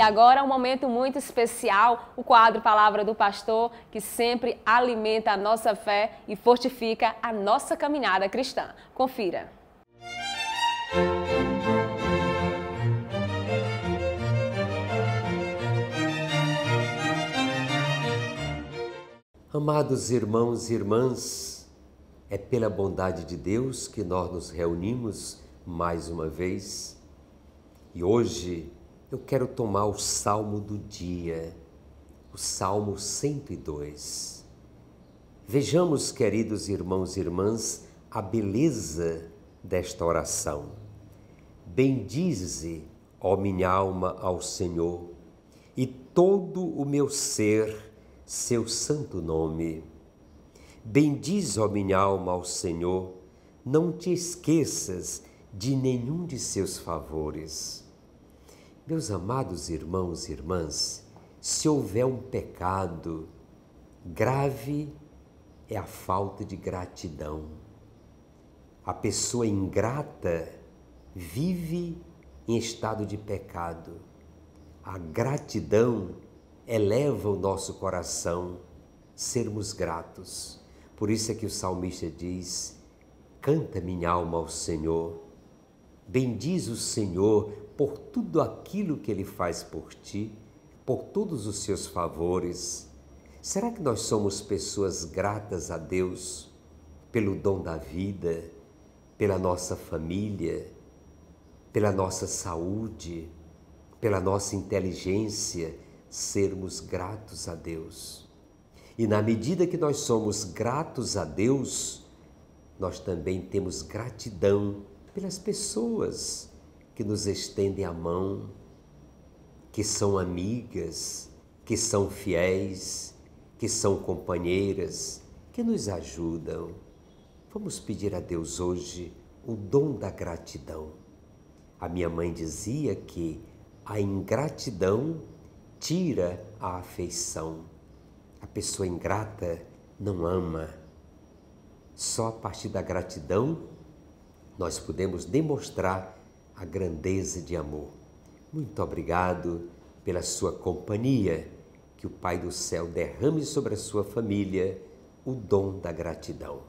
E agora um momento muito especial, o quadro Palavra do Pastor, que sempre alimenta a nossa fé e fortifica a nossa caminhada cristã. Confira. Amados irmãos e irmãs, é pela bondade de Deus que nós nos reunimos mais uma vez e hoje eu quero tomar o salmo do dia, o Salmo 102. Vejamos, queridos irmãos e irmãs, a beleza desta oração. Bendize, ó minha alma, ao Senhor, e todo o meu ser, seu santo nome. Bendize, ó minha alma, ao Senhor, não te esqueças de nenhum de seus favores meus amados irmãos e irmãs, se houver um pecado grave, é a falta de gratidão. A pessoa ingrata vive em estado de pecado. A gratidão eleva o nosso coração, sermos gratos. Por isso é que o salmista diz: Canta minha alma ao Senhor, bendiz o Senhor por tudo aquilo que Ele faz por ti, por todos os seus favores? Será que nós somos pessoas gratas a Deus pelo dom da vida, pela nossa família, pela nossa saúde, pela nossa inteligência? Sermos gratos a Deus. E na medida que nós somos gratos a Deus, nós também temos gratidão pelas pessoas que nos estendem a mão, que são amigas, que são fiéis, que são companheiras, que nos ajudam. Vamos pedir a Deus hoje o dom da gratidão. A minha mãe dizia que a ingratidão tira a afeição. A pessoa ingrata não ama. Só a partir da gratidão nós podemos demonstrar a grandeza de amor. Muito obrigado pela sua companhia. Que o Pai do céu derrame sobre a sua família o dom da gratidão.